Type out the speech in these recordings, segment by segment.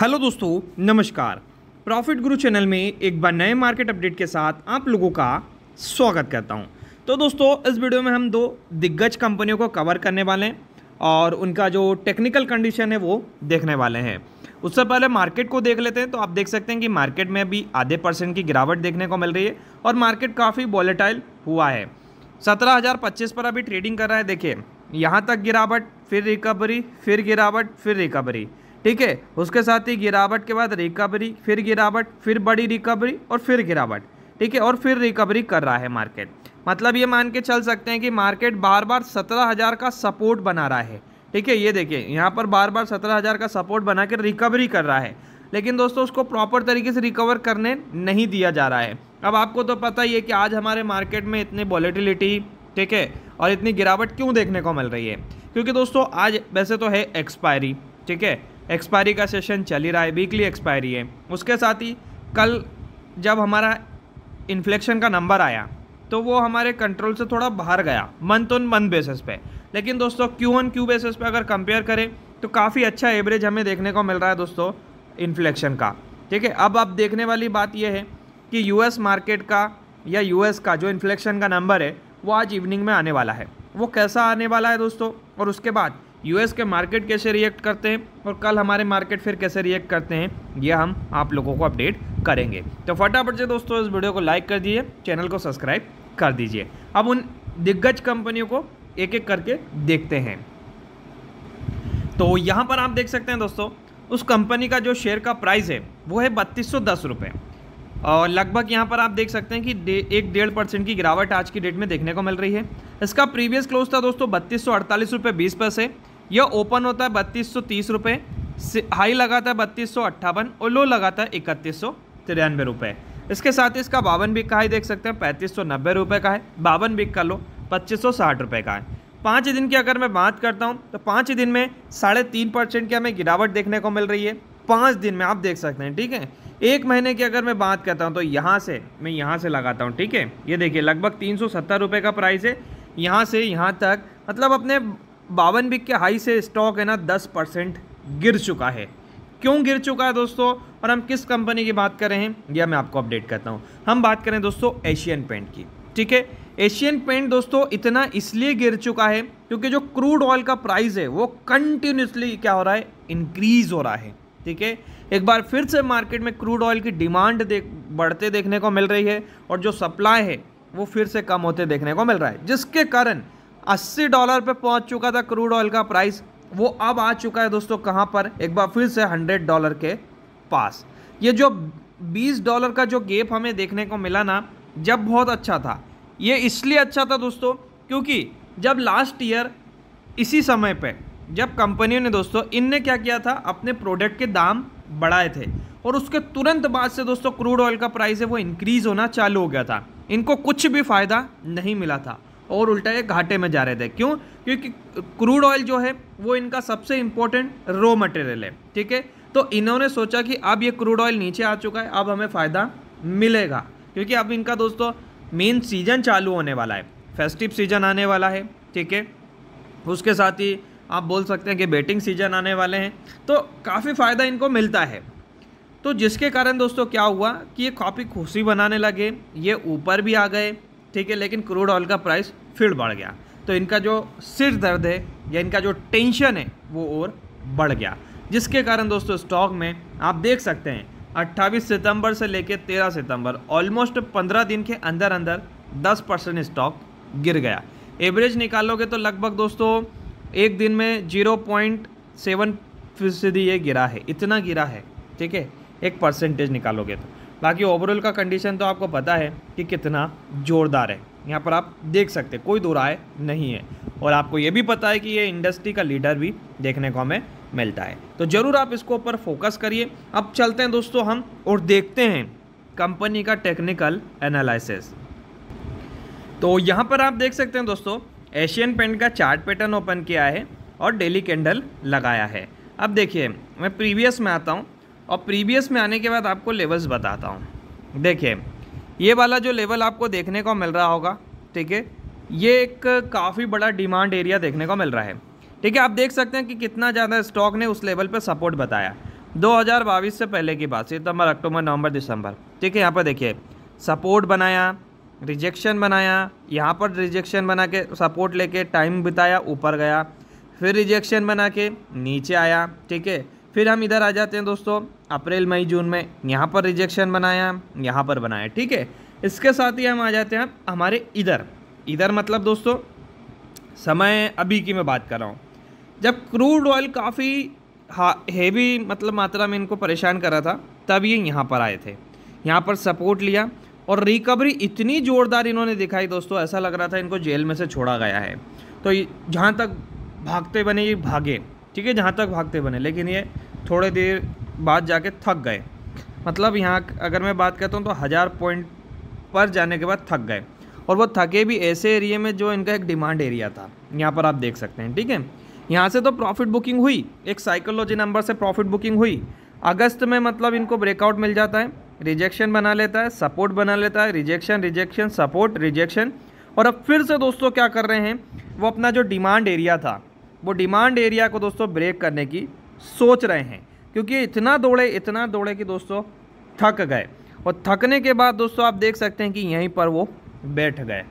hello दोस्तों नमस्कार profit गुरु चैनल में एक बार नए मार्केट अपडेट के साथ आप लोगों का स्वागत करता हूं तो दोस्तों इस वीडियो में हम दो दिग्गज कंपनियों को कवर करने वाले हैं और उनका जो टेक्निकल कंडीशन है वो देखने वाले हैं उससे पहले मार्केट को देख लेते हैं तो आप देख सकते हैं कि मार्केट में अभी आधे परसेंट की गिरावट देखने को मिल रही है और मार्केट काफ़ी वॉलेटाइल हुआ है सत्रह हज़ार पच्चीस पर अभी ट्रेडिंग कर रहा है देखिए यहाँ तक गिरावट फिर रिकवरी फिर गिरावट फिर रिकवरी ठीक है उसके साथ ही गिरावट के बाद रिकवरी फिर गिरावट फिर बड़ी रिकवरी और फिर गिरावट ठीक है और फिर रिकवरी कर रहा है मार्केट मतलब ये मान के चल सकते हैं कि मार्केट बार बार सत्रह हज़ार का सपोर्ट बना रहा है ठीक है ये देखिए यहाँ पर बार बार सत्रह हज़ार का सपोर्ट बना कर रिकवरी कर रहा है लेकिन दोस्तों उसको प्रॉपर तरीके से रिकवर करने नहीं दिया जा रहा है अब आपको तो पता ही है कि आज हमारे मार्केट में इतनी वॉलेटिलिटी ठीक है और इतनी गिरावट क्यों देखने को मिल रही है क्योंकि दोस्तों आज वैसे तो है एक्सपायरी ठीक है एक्सपायरी का सेशन चल ही रहा है वीकली एक्सपायरी है उसके साथ ही कल जब हमारा इन्फ्लेक्शन का नंबर आया तो वो हमारे कंट्रोल से थोड़ा बाहर गया मंथ ऑन मंथ बेसिस पे लेकिन दोस्तों क्यू ऑन क्यू बेसिस पे अगर कंपेयर करें तो काफ़ी अच्छा एवरेज हमें देखने को मिल रहा है दोस्तों इन्फ्लेक्शन का ठीक है अब आप देखने वाली बात यह है कि यूएस मार्केट का या यूएस का जो इन्फ्लेक्शन का नंबर है वो आज इवनिंग में आने वाला है वो कैसा आने वाला है दोस्तों और उसके बाद यूएस के मार्केट कैसे रिएक्ट करते हैं और कल हमारे मार्केट फिर कैसे रिएक्ट करते हैं ये हम आप लोगों को अपडेट करेंगे तो फटाफट से दोस्तों इस वीडियो को लाइक कर दीजिए चैनल को सब्सक्राइब कर दीजिए अब उन दिग्गज कंपनियों को एक एक करके देखते हैं तो यहाँ पर आप देख सकते हैं दोस्तों उस कंपनी का जो शेयर का प्राइस है वो है बत्तीस सौ दस रुपये और लगभग यहाँ पर आप देख सकते हैं कि एक डेढ़ परसेंट की गिरावट आज की डेट में देखने को मिल रही है इसका प्रीवियस क्लोज था दोस्तों बत्तीस सौ अड़तालीस रुपये बीस पैसे यह ओपन होता है बत्तीस सौ तीस रुपये हाई लगाता है बत्तीस सौ अट्ठावन और लो लगाता है इकतीस सौ तिरानवे रुपये इसके साथ इसका बावन बिक का ही देख सकते हैं पैंतीस सौ नब्बे रुपये का है बावन बिक का लो पच्चीस सौ साठ रुपये का है पाँच दिन की अगर मैं बात करता हूँ तो पाँच दिन में साढ़े तीन परसेंट की हमें गिरावट देखने को मिल रही है पाँच दिन में आप देख सकते हैं ठीक है एक महीने की अगर मैं बात करता हूँ तो यहाँ से मैं यहाँ से लगाता हूँ ठीक है ये देखिए लगभग तीन सौ सत्तर रुपये का प्राइस है यहाँ से यहाँ तक मतलब अपने बावन बिक के हाई से स्टॉक है ना दस परसेंट गिर चुका है क्यों गिर चुका है दोस्तों और हम किस कंपनी की बात कर रहे हैं यह मैं आपको अपडेट करता हूँ हम बात करें दोस्तों एशियन पेंट की ठीक है एशियन पेंट दोस्तों इतना इसलिए गिर चुका है क्योंकि जो क्रूड ऑयल का प्राइस है वो कंटिन्यूसली क्या हो रहा है इंक्रीज हो रहा है ठीक है एक बार फिर से मार्केट में क्रूड ऑयल की डिमांड देख बढ़ते देखने को मिल रही है और जो सप्लाई है वो फिर से कम होते देखने को मिल रहा है जिसके कारण अस्सी डॉलर पे पहुंच चुका था क्रूड ऑयल का प्राइस वो अब आ चुका है दोस्तों कहाँ पर एक बार फिर से हंड्रेड डॉलर के पास ये जो बीस डॉलर का जो गेप हमें देखने को मिला ना जब बहुत अच्छा था ये इसलिए अच्छा था दोस्तों क्योंकि जब लास्ट ईयर इसी समय पर जब कंपनियों ने दोस्तों इनने क्या किया था अपने प्रोडक्ट के दाम बढ़ाए थे और उसके तुरंत बाद से दोस्तों क्रूड ऑयल का प्राइस है वो इंक्रीज़ होना चालू हो गया था इनको कुछ भी फ़ायदा नहीं मिला था और उल्टा ये घाटे में जा रहे थे क्यों क्योंकि क्रूड ऑयल जो है वो इनका सबसे इम्पोर्टेंट रॉ मटेरियल है ठीक है तो इन्होंने सोचा कि अब ये क्रूड ऑयल नीचे आ चुका है अब हमें फ़ायदा मिलेगा क्योंकि अब इनका दोस्तों मेन सीजन चालू होने वाला है फेस्टिव सीजन आने वाला है ठीक है उसके साथ ही आप बोल सकते हैं कि बेटिंग सीजन आने वाले हैं तो काफ़ी फ़ायदा इनको मिलता है तो जिसके कारण दोस्तों क्या हुआ कि ये काफ़ी खुशी बनाने लगे ये ऊपर भी आ गए ठीक है लेकिन क्रूड ऑयल का प्राइस फिर बढ़ गया तो इनका जो सिर दर्द है या इनका जो टेंशन है वो और बढ़ गया जिसके कारण दोस्तों स्टॉक में आप देख सकते हैं 28 सितंबर से लेकर 13 सितंबर ऑलमोस्ट 15 दिन के अंदर अंदर 10 परसेंट स्टॉक गिर गया एवरेज निकालोगे तो लगभग दोस्तों एक दिन में 0.7 फीसदी ये गिरा है इतना गिरा है ठीक है एक परसेंटेज निकालोगे तो बाकी ओवरऑल का कंडीशन तो आपको पता है कि कितना जोरदार है यहाँ पर आप देख सकते हैं कोई दो राय नहीं है और आपको ये भी पता है कि ये इंडस्ट्री का लीडर भी देखने को हमें मिलता है तो ज़रूर आप इसको ऊपर फोकस करिए अब चलते हैं दोस्तों हम और देखते हैं कंपनी का टेक्निकल एनालिसिस तो यहाँ पर आप देख सकते हैं दोस्तों एशियन पेंट का चार्ट पैटर्न ओपन किया है और डेली कैंडल लगाया है अब देखिए मैं प्रीवियस में आता हूँ और प्रीवियस में आने के बाद आपको लेवल्स बताता हूँ देखिए ये वाला जो लेवल आपको देखने को मिल रहा होगा ठीक है ये एक काफ़ी बड़ा डिमांड एरिया देखने को मिल रहा है ठीक है आप देख सकते हैं कि कितना ज़्यादा स्टॉक ने उस लेवल पर सपोर्ट बताया दो से पहले की बात सितंबर अक्टूबर नवंबर दिसंबर ठीक है यहाँ पर देखिए सपोर्ट बनाया रिजेक्शन बनाया यहाँ पर रिजेक्शन बना के सपोर्ट लेके टाइम बिताया ऊपर गया फिर रिजेक्शन बना के नीचे आया ठीक है फिर हम इधर आ जाते हैं दोस्तों अप्रैल मई जून में यहाँ पर रिजेक्शन बनाया यहाँ पर बनाया ठीक है इसके साथ ही हम आ जाते हैं हमारे इधर इधर मतलब दोस्तों समय अभी की मैं बात कर रहा हूँ जब क्रूड ऑयल काफ़ी हेवी मतलब मात्रा में इनको परेशान करा था तब ये यहाँ पर आए थे यहाँ पर सपोर्ट लिया और रिकवरी इतनी ज़ोरदार इन्होंने दिखाई दोस्तों ऐसा लग रहा था इनको जेल में से छोड़ा गया है तो जहाँ तक भागते बने ये भागे ठीक है जहाँ तक भागते बने लेकिन ये थोड़े देर बाद जाके थक गए मतलब यहाँ अगर मैं बात करता हूँ तो हज़ार पॉइंट पर जाने के बाद थक गए और वो थके भी ऐसे एरिए में जो इनका एक डिमांड एरिया था यहाँ पर आप देख सकते हैं ठीक है यहाँ से तो प्रॉफिट बुकिंग हुई एक साइकोलॉजी नंबर से प्रॉफिट बुकिंग हुई अगस्त में मतलब इनको ब्रेकआउट मिल जाता है रिजेक्शन बना लेता है सपोर्ट बना लेता है रिजेक्शन रिजेक्शन सपोर्ट रिजेक्शन और अब फिर से दोस्तों क्या कर रहे हैं वो अपना जो डिमांड एरिया था वो डिमांड एरिया को दोस्तों ब्रेक करने की सोच रहे हैं क्योंकि इतना दौड़े इतना दौड़े कि दोस्तों थक गए और थकने के बाद दोस्तों आप देख सकते हैं कि यहीं पर वो बैठ गए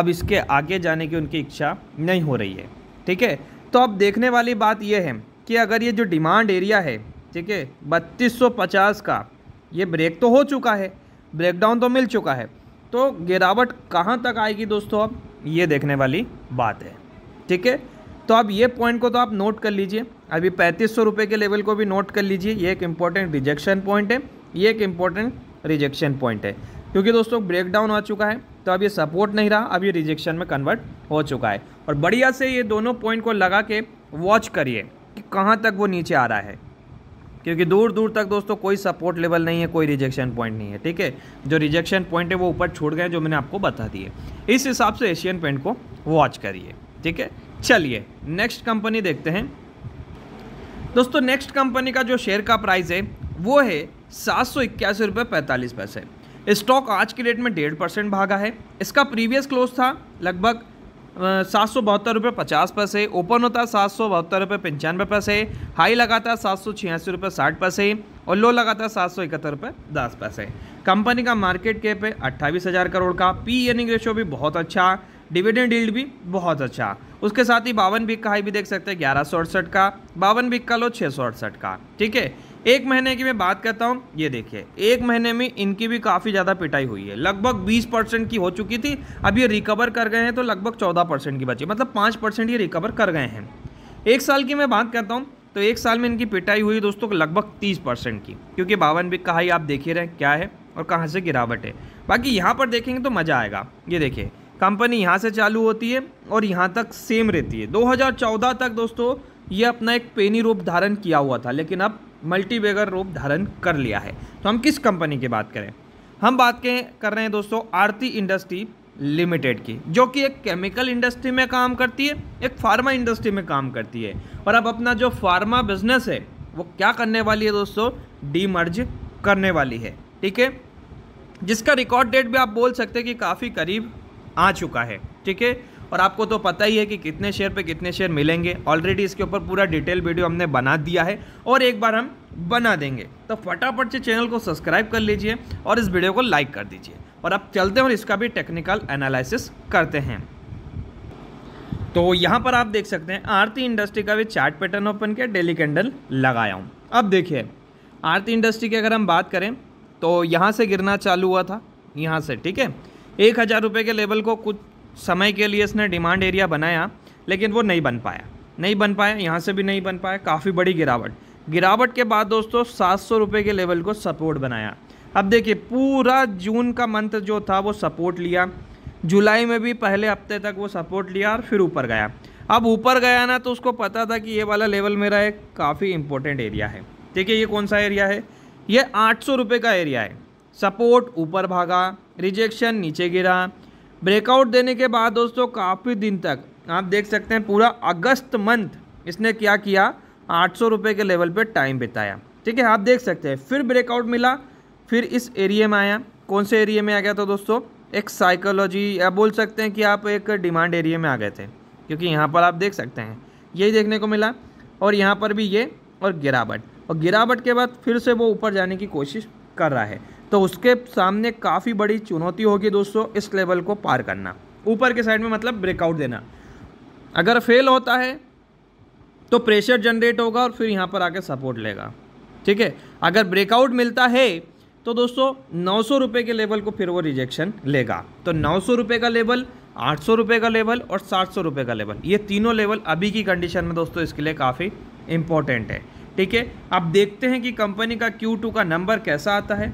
अब इसके आगे जाने की उनकी इच्छा नहीं हो रही है ठीक है तो अब देखने वाली बात यह है कि अगर ये जो डिमांड एरिया है ठीक है बत्तीस का ये ब्रेक तो हो चुका है ब्रेकडाउन तो मिल चुका है तो गिरावट कहाँ तक आएगी दोस्तों अब ये देखने वाली बात है ठीक है तो आप ये पॉइंट को तो आप नोट कर लीजिए अभी पैंतीस सौ रुपये के लेवल को भी नोट कर लीजिए ये एक इंपॉर्टेंट रिजेक्शन पॉइंट है ये एक इम्पॉर्टेंट रिजेक्शन पॉइंट है क्योंकि दोस्तों ब्रेकडाउन आ चुका है तो अब ये सपोर्ट नहीं रहा अब ये रिजेक्शन में कन्वर्ट हो चुका है और बढ़िया से ये दोनों पॉइंट को लगा के वॉच करिए कि कहाँ तक वो नीचे आ रहा है क्योंकि दूर दूर तक दोस्तों कोई सपोर्ट लेवल नहीं है कोई रिजेक्शन पॉइंट नहीं है ठीक है जो रिजेक्शन पॉइंट है वो ऊपर छूट गए जो मैंने आपको बता दिए इस हिसाब से एशियन पेंट को वॉच करिए ठीक है चलिए नेक्स्ट कंपनी देखते हैं दोस्तों नेक्स्ट कंपनी का जो शेयर का प्राइस है वो है सात सौ इक्यासी रुपये पैंतालीस पैसे स्टॉक आज की डेट में डेढ़ परसेंट भागा है इसका प्रीवियस क्लोज था लगभग सात सौ बहत्तर रुपये पचास पैसे ओपन होता सात सौ बहत्तर रुपये पंचानवे पैसे हाई लगाता सात सौ छियासी रुपये साठ पैसे और लो लगाता सात सौ इकहत्तर रुपये दस पैसे कंपनी का मार्केट कैप है अट्ठाईस हज़ार करोड़ का पी एनिंग रेशो भी बहुत अच्छा डिविडेंड डील्ड भी बहुत अच्छा उसके साथ ही बावन बिक का हाई भी देख सकते हैं ग्यारह सौ अड़सठ का बावन बिक का लो छः सौ अड़सठ का ठीक है एक महीने की मैं बात करता हूँ ये देखिए एक महीने में इनकी भी काफ़ी ज़्यादा पिटाई हुई है लगभग 20 परसेंट की हो चुकी थी अब ये रिकवर कर गए हैं तो लगभग 14 परसेंट की बची मतलब 5 परसेंट ये रिकवर कर गए हैं एक साल की मैं बात करता हूँ तो एक साल में इनकी पिटाई हुई दोस्तों लगभग तीस परसेंट की क्योंकि बावन बिक का हाई आप देख ही रहे हैं क्या है और कहाँ से गिरावट है बाकी यहाँ पर देखेंगे तो मज़ा आएगा ये देखिए कंपनी यहाँ से चालू होती है और यहाँ तक सेम रहती है 2014 तक दोस्तों ये अपना एक पेनी रूप धारण किया हुआ था लेकिन अब मल्टी बेगर रूप धारण कर लिया है तो हम किस कंपनी की बात करें हम बात के कर रहे हैं दोस्तों आरती इंडस्ट्री लिमिटेड की जो कि एक केमिकल इंडस्ट्री में काम करती है एक फार्मा इंडस्ट्री में काम करती है और अब अपना जो फार्मा बिजनेस है वो क्या करने वाली है दोस्तों डीमर्ज करने वाली है ठीक है जिसका रिकॉर्ड डेट भी आप बोल सकते हैं कि काफ़ी करीब आ चुका है ठीक है और आपको तो पता ही है कि कितने शेयर पे कितने शेयर मिलेंगे ऑलरेडी इसके ऊपर पूरा डिटेल वीडियो हमने बना दिया है और एक बार हम बना देंगे तो फटाफट से चैनल को सब्सक्राइब कर लीजिए और इस वीडियो को लाइक कर दीजिए और अब चलते हैं और इसका भी टेक्निकल एनालिसिस करते हैं तो यहाँ पर आप देख सकते हैं आरती इंडस्ट्री का भी चार्ट पैटर्न ओपन किया डेली कैंडल लगाया हूँ अब देखिए आरती इंडस्ट्री की अगर हम बात करें तो यहाँ से गिरना चालू हुआ था यहाँ से ठीक है एक हज़ार रुपये के लेवल को कुछ समय के लिए इसने डिमांड एरिया बनाया लेकिन वो नहीं बन पाया नहीं बन पाया यहाँ से भी नहीं बन पाया काफ़ी बड़ी गिरावट गिरावट के बाद दोस्तों सात सौ रुपये के लेवल को सपोर्ट बनाया अब देखिए पूरा जून का मंथ जो था वो सपोर्ट लिया जुलाई में भी पहले हफ्ते तक वो सपोर्ट लिया और फिर ऊपर गया अब ऊपर गया ना तो उसको पता था कि ये वाला लेवल मेरा एक काफ़ी इंपॉर्टेंट एरिया है ठीक है ये कौन सा एरिया है ये आठ सौ रुपये का एरिया है सपोर्ट ऊपर भागा रिजेक्शन नीचे गिरा ब्रेकआउट देने के बाद दोस्तों काफ़ी दिन तक आप देख सकते हैं पूरा अगस्त मंथ इसने क्या किया आठ सौ के लेवल पर टाइम बिताया ठीक है आप देख सकते हैं फिर ब्रेकआउट मिला फिर इस एरिया में आया कौन से एरिया में आ गया था दोस्तों एक साइकोलॉजी या बोल सकते हैं कि आप एक डिमांड एरिया में आ गए थे क्योंकि यहाँ पर आप देख सकते हैं यही देखने को मिला और यहाँ पर भी ये और गिरावट और गिरावट के बाद फिर से वो ऊपर जाने की कोशिश कर रहा है तो उसके सामने काफ़ी बड़ी चुनौती होगी दोस्तों इस लेवल को पार करना ऊपर के साइड में मतलब ब्रेकआउट देना अगर फेल होता है तो प्रेशर जनरेट होगा और फिर यहाँ पर आके सपोर्ट लेगा ठीक है अगर ब्रेकआउट मिलता है तो दोस्तों नौ सौ रुपये के लेवल को फिर वो रिजेक्शन लेगा तो नौ सौ रुपये का लेवल आठ सौ रुपये का लेवल और सात सौ रुपये का लेवल ये तीनों लेवल अभी की कंडीशन में दोस्तों इसके लिए काफ़ी इम्पोर्टेंट है ठीक है अब देखते हैं कि कंपनी का Q2 का नंबर कैसा आता है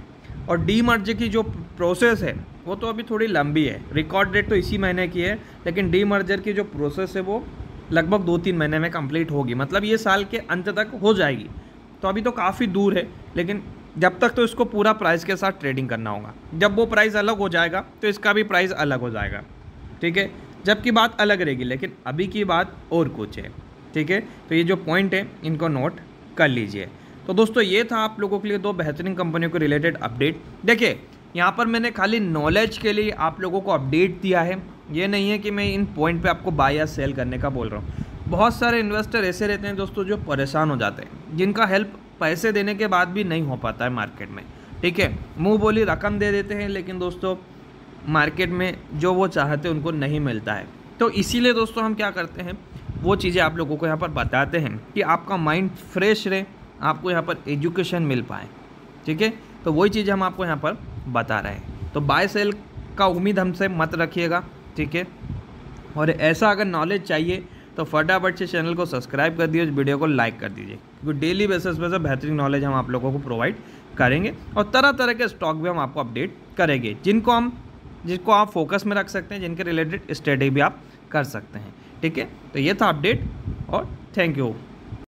और डी मर्ज की जो प्रोसेस है वो तो अभी थोड़ी लंबी है रिकॉर्ड डेट तो इसी महीने की है लेकिन डी मर्जर की जो प्रोसेस है वो लगभग दो तीन महीने में कंप्लीट होगी मतलब ये साल के अंत तक हो जाएगी तो अभी तो काफ़ी दूर है लेकिन जब तक तो इसको पूरा प्राइस के साथ ट्रेडिंग करना होगा जब वो प्राइस अलग हो जाएगा तो इसका भी प्राइस अलग हो जाएगा ठीक है जबकि बात अलग रहेगी लेकिन अभी की बात और कुछ है ठीक है तो ये जो पॉइंट है इनको नोट कर लीजिए तो दोस्तों ये था आप लोगों के लिए दो बेहतरीन कंपनियों के रिलेटेड अपडेट देखिए यहाँ पर मैंने खाली नॉलेज के लिए आप लोगों को अपडेट दिया है ये नहीं है कि मैं इन पॉइंट पे आपको बाय या सेल करने का बोल रहा हूँ बहुत सारे इन्वेस्टर ऐसे रहते हैं दोस्तों जो परेशान हो जाते हैं जिनका हेल्प पैसे देने के बाद भी नहीं हो पाता है मार्केट में ठीक है मुँह बोली रकम दे देते हैं लेकिन दोस्तों मार्केट में जो वो चाहते उनको नहीं मिलता है तो इसीलिए दोस्तों हम क्या करते हैं वो चीज़ें आप लोगों को यहाँ पर बताते हैं कि आपका माइंड फ्रेश रहे आपको यहाँ पर एजुकेशन मिल पाए ठीक है तो वही चीज़ हम आपको यहाँ पर बता रहे हैं तो बाय सेल का उम्मीद हमसे मत रखिएगा ठीक है और ऐसा अगर नॉलेज चाहिए तो फटाफट से चैनल को सब्सक्राइब कर दीजिए वीडियो को लाइक कर दीजिए क्योंकि डेली बेसिस पर बेहतरीन नॉलेज हम आप लोगों को प्रोवाइड करेंगे और तरह तरह के स्टॉक भी हम आपको अपडेट करेंगे जिनको हम जिसको आप फोकस में रख सकते हैं जिनके रिलेटेड स्टडी भी आप कर सकते हैं ठीक है तो ये था अपडेट और थैंक यू